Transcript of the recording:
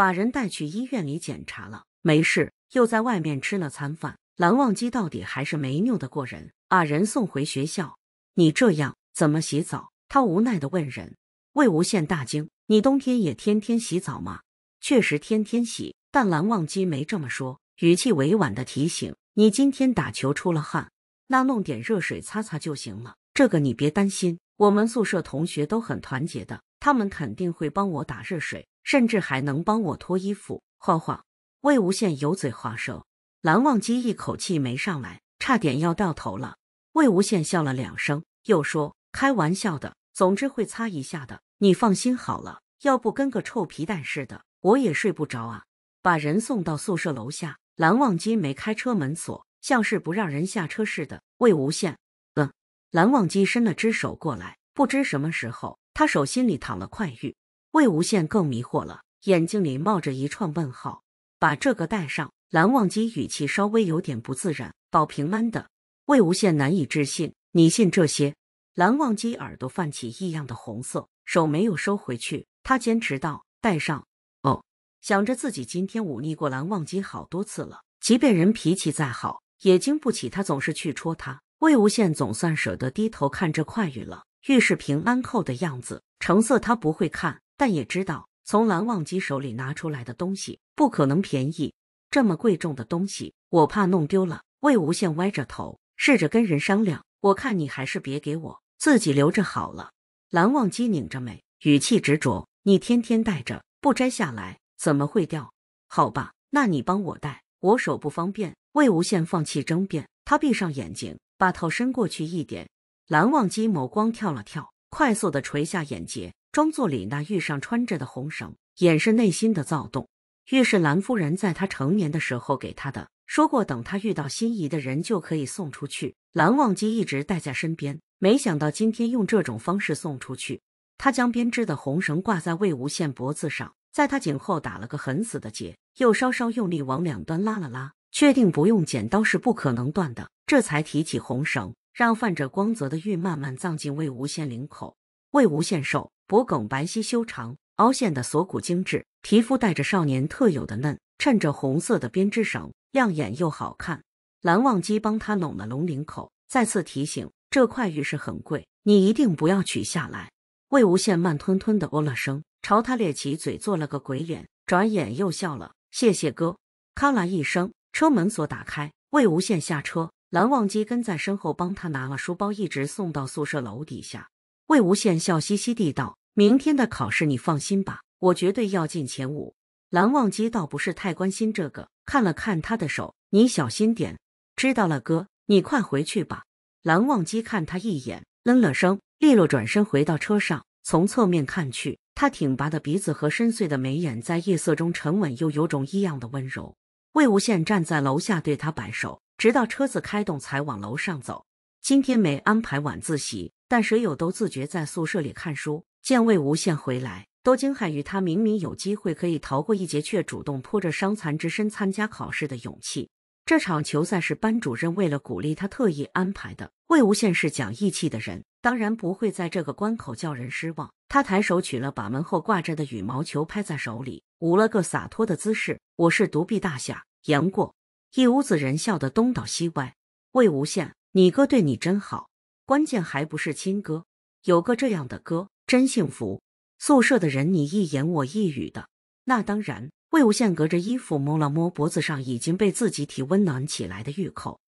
把人带去医院里检查了，没事，又在外面吃了餐饭。蓝忘机到底还是没拗得过人，把人送回学校。你这样怎么洗澡？他无奈的问人。魏无羡大惊：“你冬天也天天洗澡吗？”“确实天天洗。”但蓝忘机没这么说，语气委婉的提醒：“你今天打球出了汗，那弄点热水擦擦就行了。这个你别担心，我们宿舍同学都很团结的，他们肯定会帮我打热水。”甚至还能帮我脱衣服，晃晃。魏无羡油嘴滑舌，蓝忘机一口气没上来，差点要到头了。魏无羡笑了两声，又说：“开玩笑的，总之会擦一下的，你放心好了。要不跟个臭皮蛋似的，我也睡不着啊。”把人送到宿舍楼下，蓝忘机没开车门锁，像是不让人下车似的。魏无羡，嗯。蓝忘机伸了只手过来，不知什么时候，他手心里躺了块玉。魏无羡更迷惑了，眼睛里冒着一串问号。把这个带上。蓝忘机语气稍微有点不自然，保平安的。魏无羡难以置信，你信这些？蓝忘机耳朵泛起异样的红色，手没有收回去，他坚持道：“带上。”哦，想着自己今天忤逆过蓝忘机好多次了，即便人脾气再好，也经不起他总是去戳他。魏无羡总算舍得低头看这块玉了，玉是平安扣的样子，成色他不会看。但也知道从蓝忘机手里拿出来的东西不可能便宜，这么贵重的东西，我怕弄丢了。魏无羡歪着头，试着跟人商量：“我看你还是别给我，自己留着好了。”蓝忘机拧着眉，语气执着：“你天天戴着，不摘下来怎么会掉？好吧，那你帮我戴，我手不方便。”魏无羡放弃争辩，他闭上眼睛，把头伸过去一点，蓝忘机眸光跳了跳，快速的垂下眼睫。装作李那玉上穿着的红绳，掩饰内心的躁动。玉是蓝夫人在她成年的时候给她的，说过等她遇到心仪的人就可以送出去。蓝忘机一直带在身边，没想到今天用这种方式送出去。他将编织的红绳挂在魏无羡脖子上，在他颈后打了个很死的结，又稍稍用力往两端拉了拉，确定不用剪刀是不可能断的，这才提起红绳，让泛着光泽的玉慢慢葬进魏无羡领口。魏无羡手。脖梗白皙修长，凹陷的锁骨精致，皮肤带着少年特有的嫩，衬着红色的编织绳，亮眼又好看。蓝忘机帮他拢了龙领口，再次提醒：“这块玉石很贵，你一定不要取下来。”魏无羡慢吞吞的哦了声，朝他咧起嘴做了个鬼脸，转眼又笑了：“谢谢哥。”咔啦一声，车门锁打开，魏无羡下车，蓝忘机跟在身后帮他拿了书包，一直送到宿舍楼底下。魏无羡笑嘻嘻地道。明天的考试，你放心吧，我绝对要进前五。蓝忘机倒不是太关心这个，看了看他的手，你小心点。知道了，哥，你快回去吧。蓝忘机看他一眼，嗯了声，利落转身回到车上。从侧面看去，他挺拔的鼻子和深邃的眉眼在夜色中沉稳，又有种异样的温柔。魏无羡站在楼下对他摆手，直到车子开动才往楼上走。今天没安排晚自习，但舍友都自觉在宿舍里看书。见魏无羡回来，都惊骇于他明明有机会可以逃过一劫，却主动扑着伤残之身参加考试的勇气。这场球赛是班主任为了鼓励他特意安排的。魏无羡是讲义气的人，当然不会在这个关口叫人失望。他抬手取了把门后挂着的羽毛球，拍在手里，舞了个洒脱的姿势。我是独臂大侠杨过。一屋子人笑得东倒西歪。魏无羡，你哥对你真好，关键还不是亲哥，有个这样的哥。真幸福，宿舍的人你一言我一语的。那当然，魏无羡隔着衣服摸了摸脖子上已经被自己体温暖起来的玉扣。